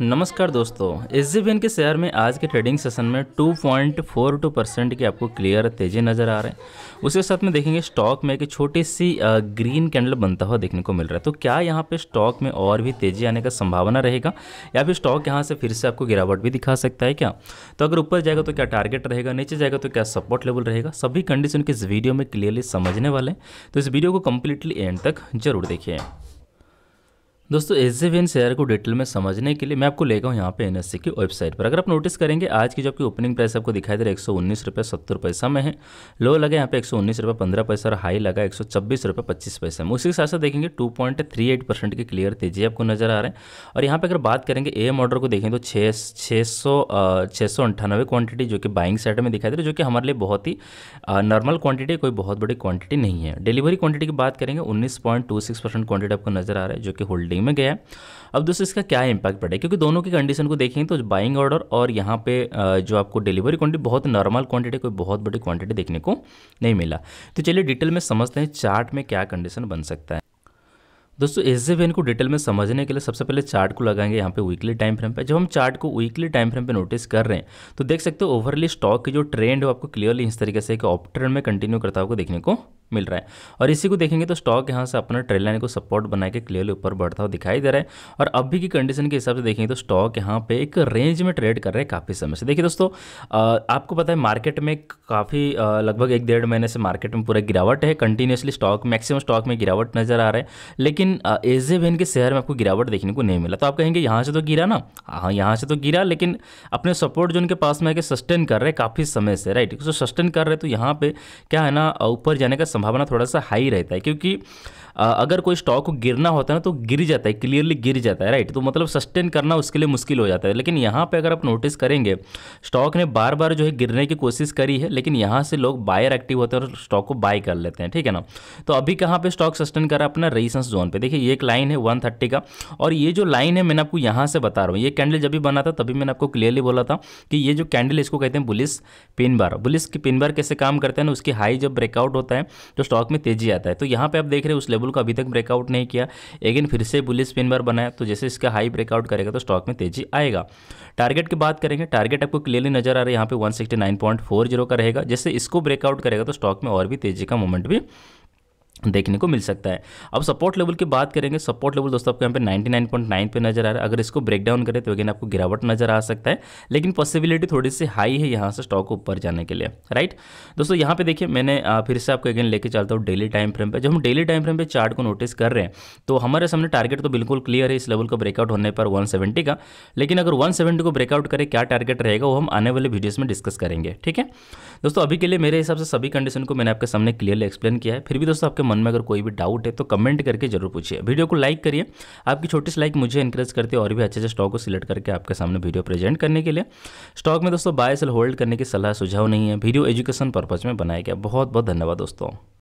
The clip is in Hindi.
नमस्कार दोस्तों एस जी के शेयर में आज के ट्रेडिंग सेशन में 2.42 परसेंट की आपको क्लियर तेज़ी नज़र आ रहे हैं उसके साथ में देखेंगे स्टॉक में एक छोटी सी ग्रीन कैंडल बनता हुआ देखने को मिल रहा है तो क्या यहाँ पे स्टॉक में और भी तेज़ी आने का संभावना रहेगा या फिर स्टॉक यहाँ से फिर से आपको गिरावट भी दिखा सकता है क्या तो अगर ऊपर जाएगा तो क्या टारगेट रहेगा नीचे जाएगा तो क्या सपोर्ट लेवल रहेगा सभी कंडीशन के इस वीडियो में क्लियरली समझने वाले हैं तो इस वीडियो को कम्प्लीटली एंड तक जरूर देखिए दोस्तों एस जे एन शेयर को डिटेल में समझने के लिए मैं आपको लेगा हूँ यहाँ पे एन एस सी की वेबसाइट पर अगर आप नोटिस करेंगे आज की जो आपकी ओपनिंग प्राइस आपको दिखाई दे रहा है एक सौ उन्नीस रुपये सत्तर पैसा में है लो लगा यहाँ पे एक सौ उन्नीस रुपये पंद्रह पैसा और हाई लगा एक सौ छब्बीस रुपये पच्चीस पैसा में उसी के साथ साथ देखेंगे two point three eight percent की क्लियर तेजी आपको नजर आ रहे हैं और यहाँ पर अगर बात करेंगे एम ऑर्डर को देखें तो छः छः सौ छः सौ अंठानवे क्वांटिटी जो कि बाइंग साइड में दिखाई दे रही है जो कि हमारे लिए बहुत ही नॉर्मल क्वांटिटी कोई बहुत बड़ी क्वांटिटी नहीं है डिलीवरी क्वांटिटी की बात करेंगे उन्नीस point two six percent quantity आपको नजर आ रहा है जो कि होल्डिंग सेलिंग में गया अब दोस्तों इसका क्या इंपैक्ट पड़ेगा क्योंकि दोनों की कंडीशन को देखें तो बाइंग ऑर्डर और यहाँ पे जो आपको डिलीवरी क्वांटिटी बहुत नॉर्मल क्वांटिटी कोई बहुत बड़ी क्वांटिटी देखने को नहीं मिला तो चलिए डिटेल में समझते हैं चार्ट में क्या कंडीशन बन सकता है दोस्तों एस जे को डिटेल में समझने के लिए सबसे पहले चार्ट को लगाएंगे यहाँ पे वीकली टाइम फ्रेम पे जब हम चार्ट को वीकली टाइम फ्रेम पे नोटिस कर रहे हैं तो देख सकते हो ओवरली स्टॉक की जो ट्रेंड है आपको क्लियरली इस तरीके से कि ऑप ट्रेंड में कंटिन्यू करता हुआ देखने को मिल रहा है और इसी को देखेंगे तो स्टॉक यहाँ से अपना ट्रेड लाइन को सपोर्ट बना के क्लियरली ऊपर बढ़ता हुआ दिखाई दे रहा है और अभी की कंडीशन के हिसाब से देखेंगे तो स्टॉक यहाँ पे एक रेंज में ट्रेड कर रहे हैं काफ़ी समय से देखिए दोस्तों आपको पता है मार्केट में काफ़ी लगभग एक डेढ़ महीने से मार्केट में पूरा गिरावट है कंटिन्यूसली स्टॉक मैक्सिमम स्टॉक में गिरावट नजर आ रहा है लेकिन एजेविन के शेयर में आपको गिरावट देखने को नहीं मिला तो आप कहेंगे यहाँ से तो गिरा ना हाँ यहाँ से तो गिरा लेकिन अपने सपोर्ट जो उनके पास में है कि सस्टेन कर रहे हैं काफ़ी समय से राइट सस्टेन तो कर रहे तो यहाँ पे क्या है ना ऊपर जाने का संभावना थोड़ा सा हाई रहता है क्योंकि अगर कोई स्टॉक को गिरना होता है ना तो गिर जाता है क्लियरली गिर जाता है राइट तो मतलब सस्टेन करना उसके लिए मुश्किल हो जाता है लेकिन यहाँ पर अगर आप नोटिस करेंगे स्टॉक ने बार बार जो है गिरने की कोशिश करी है लेकिन यहाँ से लोग बायर एक्टिव होते हैं और स्टॉक को बाय कर लेते हैं ठीक है ना तो अभी कहाँ पर स्टॉक सस्टेन करा अपना रेजिस्टेंस जोन पर देखिए एक लाइन है वन का और ये जो लाइन है मैंने आपको यहाँ से बता रहा हूँ ये कैंडल जब भी बना था तभी मैंने आपको क्लियरली बोला था कि ये जो कैंडल इसको कहते हैं बुलिस पिन बार बुलिस की पिन बार कैसे काम करते हैं ना उसकी हाई जब ब्रेकआउट होता है तो स्टॉक में तेजी आता है तो यहाँ पे आप देख रहे हैं उस लेवल लेवल को अभी तक ब्रेकआउट नहीं किया लेकिन फिर से बुलिस पिन बार बनाया तो जैसे इसका हाई ब्रेकआउट करेगा तो स्टॉक में तेजी आएगा टारगेट की बात करेंगे टारगेट आपको क्लियरली नजर आ रहा है यहाँ पे वन का रहेगा जैसे इसको ब्रेकआउट करेगा तो स्टॉक में और भी तेजी का मूवमेंट भी देखने को मिल सकता है अब सपोर्ट लेवल की बात करेंगे सपोर्ट लेवल दोस्तों आपको यहाँ पे 99.9 पे नजर आ रहा है अगर इसको ब्रेक डाउन करें तो अगेन आपको गिरावट नजर आ सकता है लेकिन पॉसिबिलिटी थोड़ी सी हाई है यहाँ से स्टॉक ऊपर जाने के लिए राइट दोस्तों यहाँ पे देखिए मैंने फिर से आपको अगेन लेके चलता हूँ डेली टाइम फ्रेम पर जब हम डेली टाइम फ्रेम पर चार्ट को नोटिस कर रहे हैं तो हमारे सामने टारगेट तो बिल्कुल क्लियर है इस लेवल को ब्रेकआउट होने पर वन का लेकिन अगर वन को ब्रेकआउट करें क्या टारगेट रहेगा वो हम आने वाले वीडियोज़ में डिस्कस करेंगे ठीक है दोस्तों अभी के लिए मेरे हिसाब से सभी कंडीशन को मैंने आपके सामने क्लियरली एक्सप्लेन किया है फिर भी दोस्तों आपके मन में अगर कोई भी डाउट है तो कमेंट करके जरूर पूछिए वीडियो को लाइक करिए आपकी छोटी सी लाइक मुझे इंकरेज करती है और भी अच्छे अच्छे स्टॉक को सिलेक्ट करके आपके सामने वीडियो प्रेजेंट करने के लिए स्टॉक में दोस्तों बाय सेल होल्ड करने की सलाह सुझाव नहीं है वीडियो एजुकेशन पर्पज़ में बनाया गया बहुत बहुत धन्यवाद दोस्तों